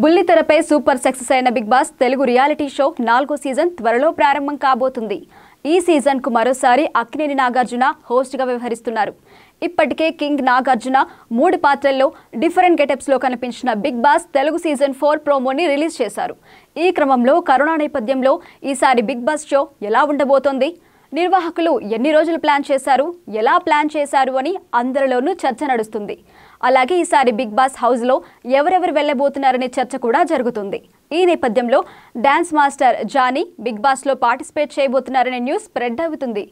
బుల్లితెరపై super success అయిన Bigg Boss Telugu reality show నాలుగో season త్వరలో ప్రారంభం కాబోతుంది ఈ సీజన్కు మరోసారి అక్కినేని నాగార్జున హోస్ట్గా వ్యవహరిస్తున్నారు ఇప్పటికే కింగ్ నాగార్జున మూడు పాత్రల్లో డిఫరెంట్ గెటప్స్లో కనిపించిన Bigg Boss Telugu season four ప్రోమోని రిలీజ్ చేశారు ఈ క్రమంలో కరోనా నేపథ్యంలో ఈసారి బిగ్ బాస్ షో ఎలా ఉండబోతోంది నిర్వాహకులు ఎన్ని రోజులు ప్లాన్ చేశారు ఎలా ప్లాన్ చేశారు అని అందరిలోనూ చర్చ నడుస్తుంది అలాగే ఈసారి బిగ్ బాస్ హౌస్లో ఎవరెవరు వెళ్ళబోతున్నారనే చర్చ కూడా జరుగుతుంది ఈ నేపథ్యంలో డాన్స్ మాస్టర్ జానీ బిగ్ బాస్లో పార్టిసిపేట్ చేయబోతున్నారనే న్యూస్ స్ప్రెడ్ అవుతుంది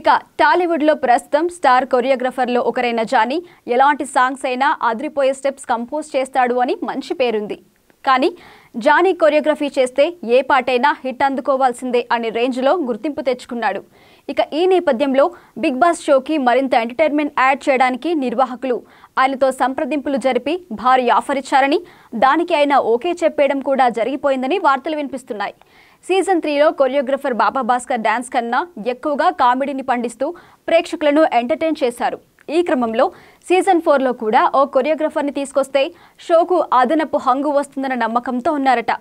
ఇక టాలీవుడ్లో ప్రస్తుతం స్టార్ కొరియోగ్రఫర్లో ఒకరైన జానీ ఎలాంటి సాంగ్స్ అయినా అదిరిపోయే స్టెప్స్ కంపోజ్ చేస్తాడు అని మంచి పేరుంది కానీ జానీ కొరియోగ్రఫీ చేస్తే ఏ పాటైనా హిట్ అందుకోవాల్సిందే అనే రేంజ్లో గుర్తింపు తెచ్చుకున్నాడు ఇక ఈ నేపథ్యంలో బిగ్ బాస్ షోకి మరింత ఎంటర్టైన్మెంట్ యాడ్ చేయడానికి నిర్వాహకులు ఆయనతో సంప్రదింపులు జరిపి భారీ ఆఫర్ ఇచ్చారని దానికి ఆయన ఓకే చెప్పేయడం కూడా జరిగిపోయిందని వార్తలు వినిపిస్తున్నాయి సీజన్ త్రీలో కొరియోగ్రఫర్ బాబా భాస్కర్ డ్యాన్స్ కన్నా ఎక్కువగా కామెడీని పండిస్తూ ప్రేక్షకులను ఎంటర్టైన్ చేశారు ఈ క్రమంలో సీజన్ ఫోర్లో కూడా ఓ కొరియోగ్రఫర్ని తీసుకొస్తే షోకు అదనపు హంగు వస్తుందన్న నమ్మకంతో ఉన్నారట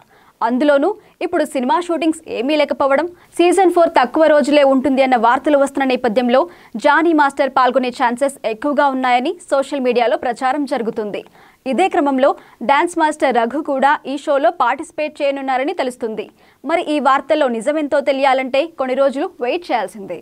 అందులోనూ ఇప్పుడు సినిమా షూటింగ్స్ ఏమీ లేకపోవడం సీజన్ ఫోర్ తక్కువ రోజులే ఉంటుంది అన్న వార్తలు వస్తున్న నేపథ్యంలో జానీ మాస్టర్ పాల్గొనే ఛాన్సెస్ ఎక్కువగా ఉన్నాయని సోషల్ మీడియాలో ప్రచారం జరుగుతుంది ఇదే క్రమంలో డాన్స్ మాస్టర్ రఘు కూడా ఈ షోలో పార్టిసిపేట్ చేయనున్నారని తెలుస్తుంది మరి ఈ వార్తల్లో నిజమెంతో తెలియాలంటే కొన్ని రోజులు వెయిట్ చేయాల్సిందే